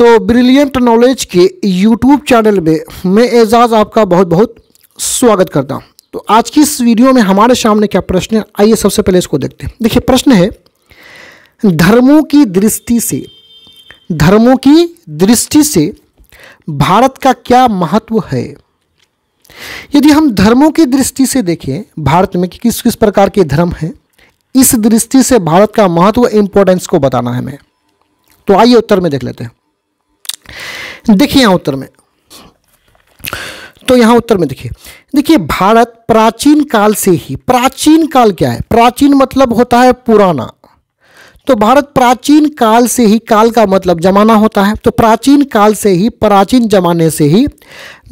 तो brilliant knowledge के YouTube channel में मैं एजाज़ आपका बहुत बहुत स्वागत करता हूं तो आज की इस वीडियो में हमारे सामने क्या प्रश्न है आइए सबसे पहले इसको देखते हैं देखिए प्रश्न है धर्मों की दृष्टि से धर्मों की दृष्टि से भारत का क्या महत्व है यदि हम धर्मों की दृष्टि से देखें भारत में कि किस किस प्रकार के धर्म हैं इस दृष्टि से भारत का महत्व इम्पोर्टेंस को बताना है हमें तो आइए उत्तर में देख लेते हैं देखिए यहाँ उत्तर में तो यहाँ उत्तर में देखिए देखिए भारत प्राचीन काल से ही प्राचीन काल क्या है प्राचीन मतलब होता है पुराना तो भारत प्राचीन काल से ही काल का मतलब जमाना होता है तो प्राचीन काल से ही प्राचीन जमाने से ही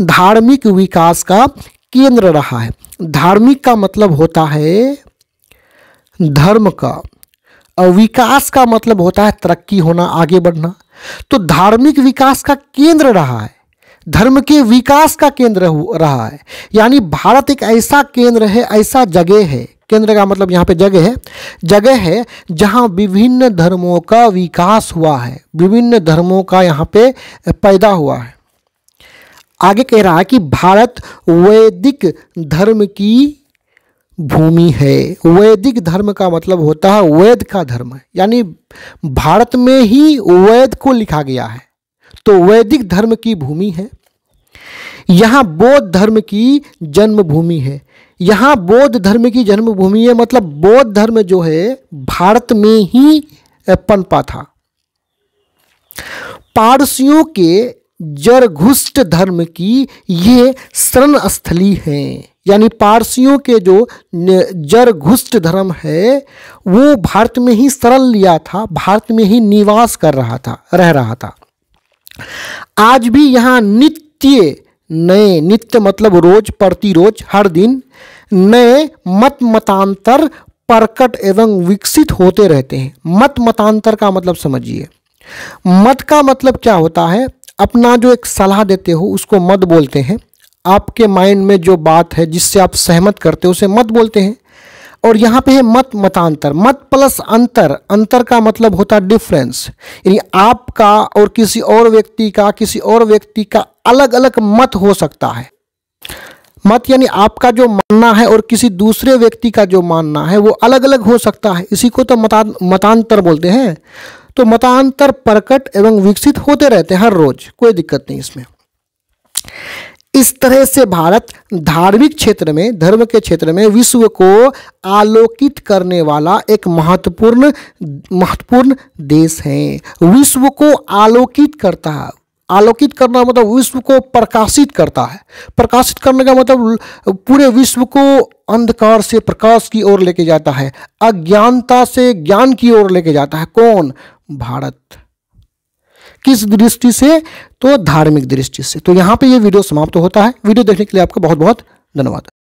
धार्मिक विकास का केंद्र रहा है धार्मिक का मतलब होता है धर्म का और विकास का मतलब होता है तरक्की होना आगे बढ़ना तो धार्मिक विकास का केंद्र रहा है धर्म के विकास का केंद्र रहा है यानी भारत एक ऐसा केंद्र है ऐसा जगह है केंद्र का मतलब यहाँ पे जगह है जगह है जहाँ विभिन्न धर्मों का विकास हुआ है विभिन्न धर्मों का यहाँ पे पैदा हुआ है आगे कह रहा है कि भारत वैदिक धर्म की भूमि है वैदिक धर्म का मतलब होता है वैद का धर्म यानी भारत में ही वैद को लिखा गया है तो वैदिक धर्म की भूमि है यहाँ बौद्ध धर्म की जन्मभूमि है यहाँ बौद्ध धर्म की जन्मभूमि है मतलब बौद्ध धर्म जो है भारत में ही पनपा था पारसियों के जरघुष्ट धर्म की ये शरण स्थली हैं यानी पारसियों के जो जरघुष्ट घुष्ट धर्म है वो भारत में ही सरल लिया था भारत में ही निवास कर रहा था रह रहा था आज भी यहाँ नित्य नए नित्य मतलब रोज प्रतिरोज हर दिन नए मत मतांतर प्रकट एवं विकसित होते रहते हैं मत मतांतर का मतलब समझिए मत का मतलब क्या होता है अपना जो एक सलाह देते हो उसको मत बोलते हैं आपके माइंड में जो बात है जिससे आप सहमत करते हो उसे मत बोलते हैं और यहाँ पे है मत मतांतर मत प्लस अंतर अंतर का मतलब होता है डिफरेंस यानी आपका और किसी और व्यक्ति का किसी और व्यक्ति का अलग अलग मत हो सकता है मत यानी आपका जो मानना है और किसी दूसरे व्यक्ति का जो मानना है वो अलग अलग हो सकता है इसी को तो मतान मतांतर बोलते हैं तो मतांतर प्रकट एवं विकसित होते रहते हैं हर रोज कोई दिक्कत नहीं इसमें इस तरह से भारत धार्मिक क्षेत्र में धर्म के क्षेत्र में विश्व को आलोकित करने वाला एक महत्वपूर्ण महत्वपूर्ण देश है विश्व को आलोकित करता है आलोकित करना मतलब विश्व को प्रकाशित करता है प्रकाशित करने का मतलब पूरे विश्व को अंधकार से प्रकाश की ओर लेके जाता है अज्ञानता से ज्ञान की ओर लेके जाता है कौन भारत किस दृष्टि से तो धार्मिक दृष्टि से तो यहाँ पे ये वीडियो समाप्त तो होता है वीडियो देखने के लिए आपका बहुत बहुत धन्यवाद